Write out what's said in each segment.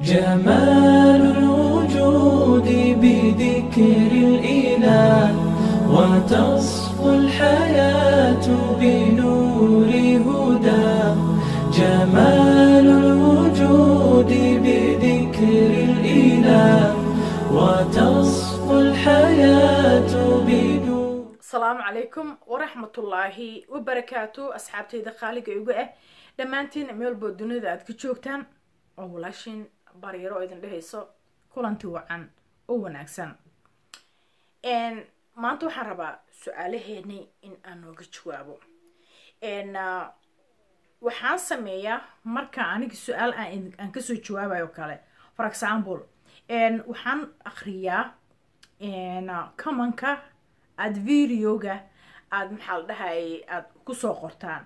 جمال الوجود بذكر الإله وتصفو الحياة بنور هدى جمال الوجود بذكر الإله وتصفو الحياة بنور السلام عليكم ورحمة الله وبركاته أصحابتي خالق إيقوة لما أنتين ميلبو بودوني ذات كتشوكتان أولاشين baryaro oo idin dhahayso kulanti wacan oo wanaagsan maanta waxaan rabaa su-aalaheeni in aan nooga jawaabo n ah, waxaan sameeyaa marka aniga su-aal aan kasoo jawaabayo kale for example waxaan akriyaa commonka ah, aada videoga aada maxaa la dhahay aad kusoo qortaan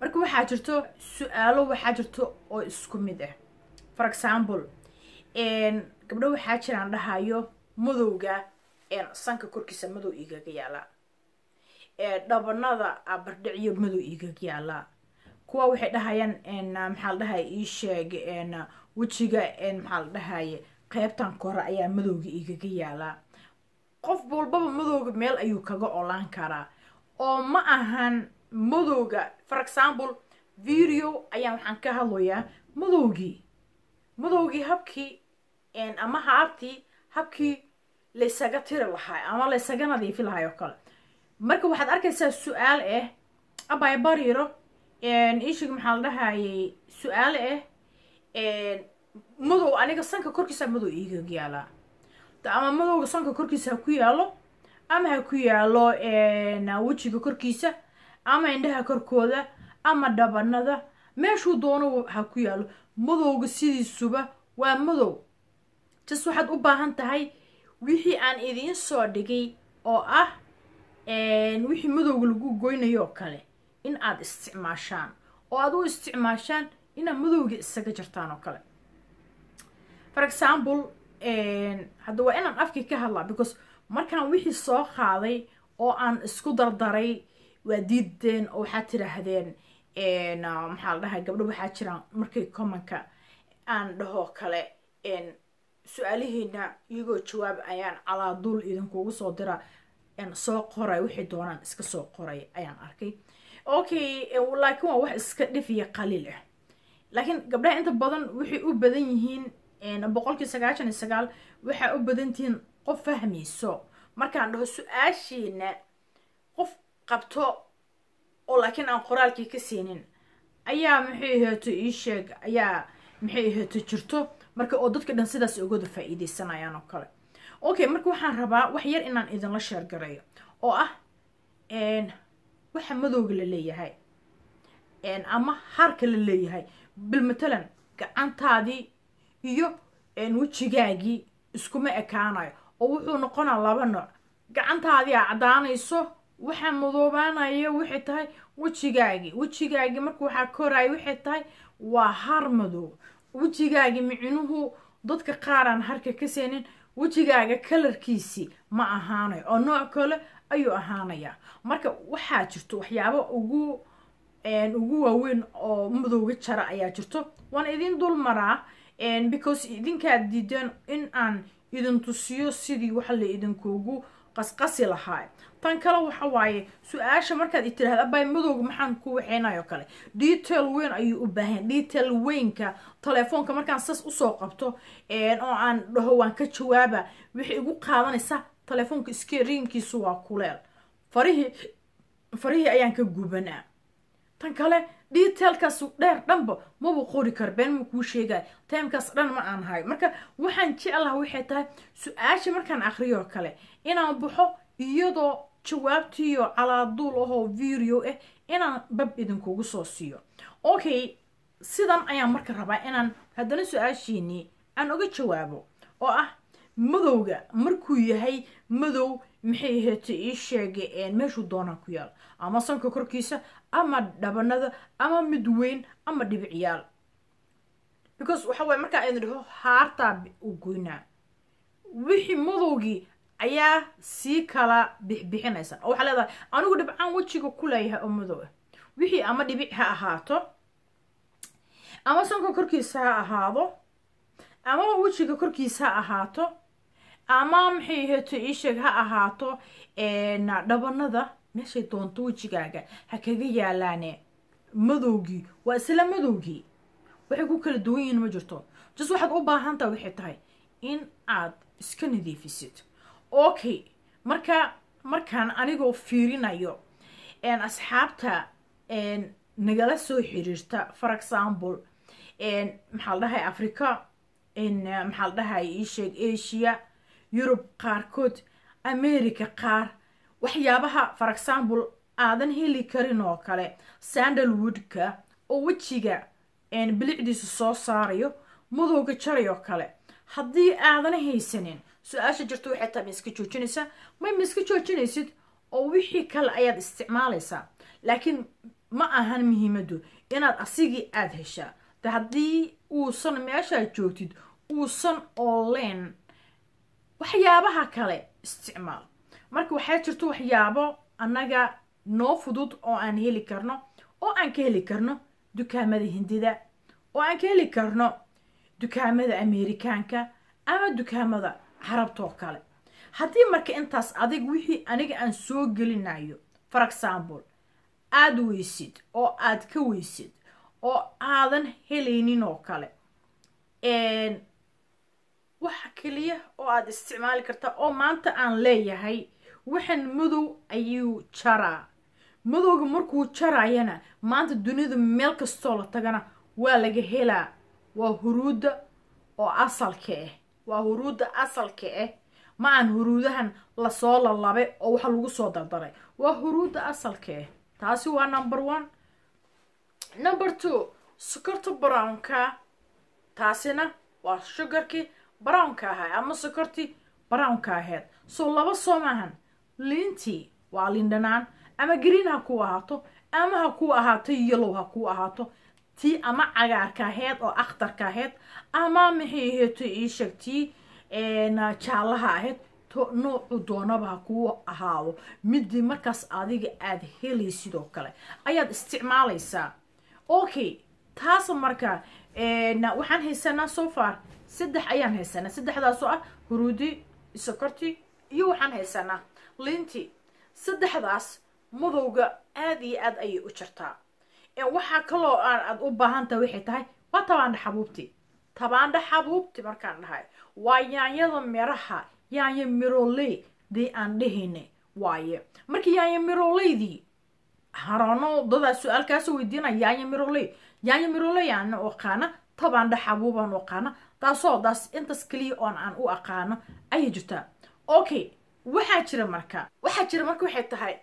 marka waxaa jirto su-aalo waxaa jirto oo isku mid ah for example gabdho waxaa jiraan dhahayo madowga sanka korkiisa madow igaga yaalaa dhabanada abardhicyo madow igaga yaalaa kuwa waxay dhahayaan ah, maxaa la dhahaya ii sheeg ah, wejiga maxaa la dhahaya qeybtan kore ayaa madowga igaga yaalaa qof walbaba madowga meel ayuu kaga olaan karaa oo ma ahan madowga for example video ayaa waxaan ka hadlayaa madowgii madowgii habkii ama haartii habkii laysaga tiri lahaa ama laysaga nadiifi lahay oo kale marka waxaad arkaysaa su-aal ah eh, abay bariiro ishiga maxaa la dhahayay su-aal ah eh, madow aniga sanka korkiisa madow iiga yaalaa ama madowga sanka korkiisa ha ku yaalo ama ha ku yaalo wejiga korkiisa ama indhaha korkooda ama dhabanada meeshuu doono waxaa ku yaallo madowga sidiisuba waa madow jas waxaad u baahan tahay wixii aan idiin soo dhigay oo ah wixii madowga lagu goynayo oo kale in aad isticmaashaan oo aad u isticmaashaan inaad madowga isaga jirtaan oo kale for example hadda waa inaan afkii ka hadlaa because markaan wixii soo qaaday oo aan isku dardaray waa diideen oo waxaad tidhaahdeen Ah, maxaa la dhahay gabdho waxaa jiraan markay commonka aan dhaho kale su-aalihiina iyagoo jawaab ayaan calaaduul idinkugu soo dira soo qoray waxay doonaan iska soo qoray ayaan arkay okay laakiin waa wax iska dhifiya qaliil ah eh. laakiin gabdhaha inta badan waxay u badan yihiin boqolkii sagaashan iyo sagaal waxaa u badantihiin qof fahmayso markaan dhaho su-aashiina qof qabto oo oh, laakiin aan qoraalkii ka siinin ayaa maxay aheeto ii sheeg ayaa maxay aheeto jirto marka oo dadka dhan sidaas ugada faa'iideysanayaan oo kale okay marka waxaan rabaa wax yar inaan idinla sheergareeyo oo ah n waxa madowga la leeyahay ama harka la leeyahay bil matalan gacantaadii iyo wejigaagii iskuma ekaanayo oo wuxuu noqonaa laba nooc gacantaadii a caddaanayso waxaa madoobaanaya waxay tahay wejigaagi wejigaagi marka waxaa koraya waxay tahay waa har madoob wejigaagi micnuhu dadka qaar aan harka ka seenin wejigaaga kalarkiisi ma ahaanayo oo nooc kale ayuu ahaanayaa marka waxaa jirto waxyaaba ugu ugu waaweyn oo madowga jara ayaa jirto waan idin dul maraa because idinkaad diideen in aan idin tusiyo sidii wax la idinkuugu qasqasi lahaa tan kale waxa waaye su-aasha markaad i tiraahda abay madowga maxaan ku waxeynayoo kale detail weyn ayuu u baahan detail weynka telefoonka markaan sas usoo qabto oo aan dhaho waan ka jawaaba waxay igu qaadanaysa telefoonka iskeriinkiisu waa kuleel farihii farihii ayaan ka gubanaa tan kale detailkaasu dheer dhanba maba qori kar been ma kuu sheegay timekaas dhan ma aan hayo marka waxaan jeclaha waxay tahay su-aasha markaan akriyo kale inaan baxo iyadoo jawaabtiiyo calaaduul ahoo video ah inaan bab idinkugu soo siiyo okay sidan ayaan marka rabaa inaan haddana su-aashiinii aan uga jawaabo oo ah madowga markuu yahay madow maxay aheete ii sheegeen meeshuu doonaa ku yaal ama sanka korkiisa ama dhabanada ama mid weyn ama dhibic because waxa waye markaa aynu dhaho haartaa u goynaa wixii madowgii ayaa sii kala bixbixinaysa oo waxaa leedahay anigu dhibcaan wejiga ku leeyahay oo madow ah wixii ama dhibic ha ahaato ama sanka korkiisa ha ahaado ama wejiga korkiisa ha ahaato ama maxay aheeto iisheeg ha ahaato dhabanada meeshay doonto wejigaaga ha kaga yaalaane madowgii waa isla madowgii waxay ku kala duwan yihiin ma jirto jus waxaad u baahantaha waxay tahay in aad iska nadiifisid okay marka markaan anigoo fiirinayo asxaabta nagala soo xiriirta for example maxaa la dhahay africa maxaa la dhahay iisheeg asia yurub qaarkood america qaar waxyaabaha for example aadan heli karin oo kale sandalwoodka oo wejiga bilicdiisa soo saarayo mudowga jaray oo kale haddii aadan haysanin su-aasha jirta waxay taa ma iska joojinaysaa may ma iska joojinaysid oo wixii kale ayaad isticmaalaysaa laakiin ma ahan muhiimaddu inaad asigii aada heshaa haddii uusan meeshaa joogtid uusan ooleen waxyaabaha kale isticmaal marka waxaa jirto waxyaabo annaga noo fudud oo aan heli karno oo aan ka heli karno dukaamada hindida oo aan ka heli karno dukaamada ameerikaanka ama dukaamada carabtoo kale haddii marka intaas adig wixii aniga aan soo gelinayo for example aada weysid oo aad ka weysid oo aadan helaynin oo kale waxa keliya oo aada isticmaali kartaa oo maanta aan leeyahay waxaan madow ayuu jaraa madowga markuu jaraayana maanta dunidu meel kastoo la tagana waa laga helaa waa huruudda oo asalka ah waa huruudda asalka ah ma aan huruudahan lasoo lalabay oo waxa lagu soo dardaray waa huruudda asalka ah taasi waa number one number two sukarta brownka taasina waa sugarkii brownka ahaa ama sokorti brownka ahayd soo laba soo maahan lintii waa lindhanaan ama green ha kuu ahaato ama ha kuu ahaato yellow ha kuu ahaato tii ama cagaarka aheyd oo akhtarka ahayd ama maxay aheeto ii sheeg tii jaallaha ahayd noocu doonaba ha kuu ahaado midii markaas adiga aada helaysid oo kale ayaad isticmaalaysaa okay taas marka waxaan haysanaa so far saddex ayaan haysanaa saddexdaasoo ah huruudi sokorti iyo waxaan haysanaa linti saddexdaas madowga aada iyo aada ayay u jirtaa waxaa kaloo aan aad u baahantaha waxay tahay waa tabaandha xabuubti tabaandha xabuubti markaan dhahay waa yaanyada miraha yaanya miroley dee aan dhehayne waaye marka yaanya miroleydii harono dadaa su-aalkaasoo weydiinaya yaanya miroley yaanya miroley aan aqaana tabaandha xabuubaan aqaana taasoo daas intaas keliya oon aan u aqaano ayay jirtaa okay waxaa jira marka waxaa jira marka waxay tahay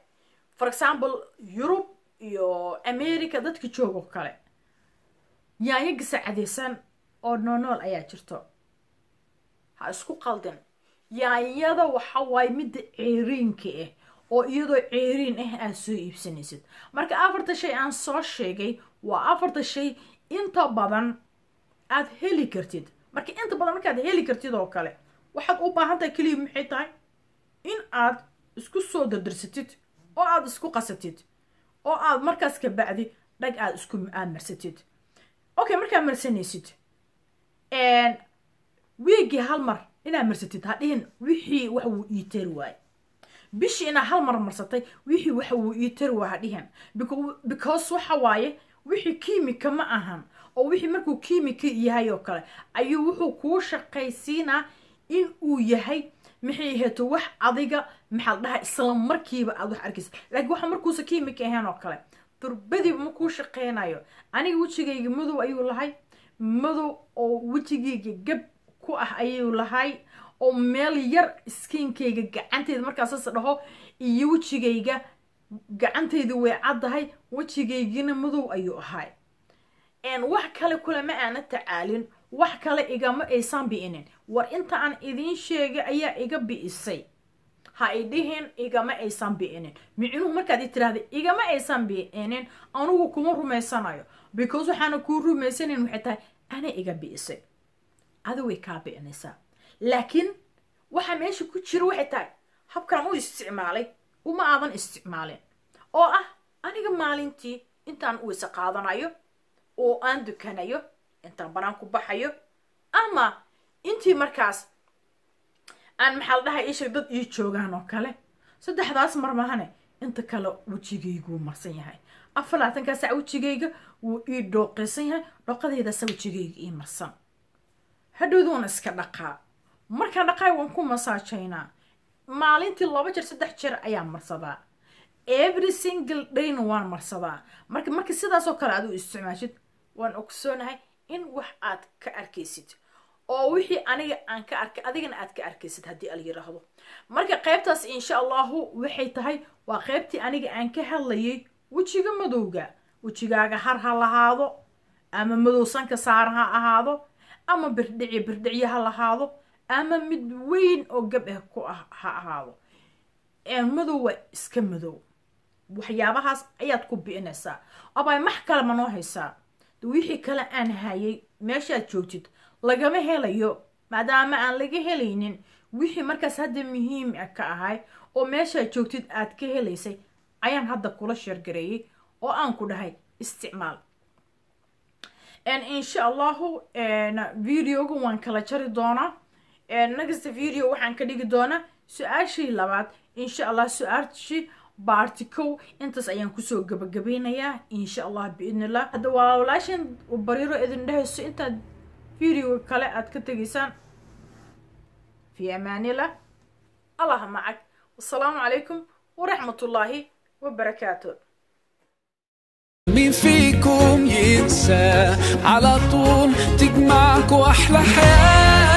for example yurub iyo america dadka joogo kale yaanyo gasaacadaysan oo noonool ayaa jirto ha isku qaldin yaanyada waxa waaye midda ceeriinka ah oo iyadoo ceeriin ah eh aada soo iibsanaysid marka afarta shay aan soo sheegay waa afarta shay inta badan aad heli kartid marka inta badan markaad heli kartid oo kale waxaad u baahantahay keliya maxay tahay in aad isku soo dardarsatid oo aad isku qasatid oo aad markaas ka bacdi dhag aad isku aad marsatid okay markaad marsanaysid weegii hal mar inaad marsatid hadhihin wixii wax wuu ii teri waaye bishii inaad hal mar marsatay wixii wax wuu ii tari waa hadhihin because waxa waaye wixii kiimika ma ahan oo wixii markuu kiimika yahay oo kale ayuu wuxuu kuu shaqaysiinaa in uu yahay maxay aheeto wax adiga maxaal dhaha isla markiiba aada wax arkayso laakiin waxa markuusa kiimika ahayn oo kale durbadiiba makuu shaqeynayo aniga wejigayga madow ayuu lahay madow oo wejigayga gab ku ah ayuu lahay oo meel yar iskiinkayga gacanteyda markaasas dhaho iyo wejigayga gacantayda way caddahay wejigaygina madow ayuu ahay wax kale kulama aana tacaalin wax kale igama aysan bi'inin war inta aan idiin sheegay ayaa iga bi'isay ha idhihin igama aysan bi'inin micnuhu markaad i tiraahda igama aysan bi'inin anugu kuma rumaysanayo because waxaana kuu rumaysanayn waxay tahay ana iga bi'isay ada way kaa bi'inaysaa laakiin waxaa meesha ku jira waxay tahay habkaan u isticmaalay uma aadan isticmaalin oo ah aniga maalintii intaan weyse qaadanayo oo aan dukanayo intaan banaan ku baxayo ama intii markaas aan maxaal la dhahay iisheeg dad ii joogaan oo kale saddexdaas mar inta kale wejigayguu marsan yahay afar labaatankaa wuu ii dhooqaysan yahay dhooqadeedaasa wejigayga ii marsan hadhowduuna iska dhaqaa markaan dhaqaay waan ku masaajaynaa maalintii laba jeer saddex jeer ayaa marsadaa every single dayna waan marsadaa marka marka sidaasoo kale aduu isticmaashid waan ogsoonahay in wax aad ka arkaysid oo wixii aniga aan ka arka adigana aad ka arkaysid haddii al yiraahdo marka qaybtaas insha allahu waxay tahay waa qaybtii aniga aan ka hadlayay wejiga madowga wejigaaga har ha lahaado ama madowsanka saaran ha ahaado ama birdhicyo birdhicyo ha lahaado ama mid weyn oo gab ah ku ah ha ahaado madow waa iska madow waxyaabahaas ayaad ku bi'inaysaa abay max kale ma noo haysaa wixii kale aan hayay meeshaad joogtid lagama helayo maadaama aan laga helaynin wixii markaas hadda muhiim a ah ka ahay oo meeshaad joogtid aad ka helaysay ayaan hadda kula sheergareeyey oo aan ku dhahay isticmaal insha allahu videoga waan kala jari doonaa nagasta video waxaan ka dhigi doonaa su-aashii labaad insha allah su-aashii baarticow intaas ayaan kusoo gabagabeynayaa insha allah biidnillah hadda waa walaashan bariiro idin dhehayso intaad fiideo kale aad ka tegaysaan fii amaanillah allah macag wasalaamu calaykum waraxmat ullaahi wabarakaatu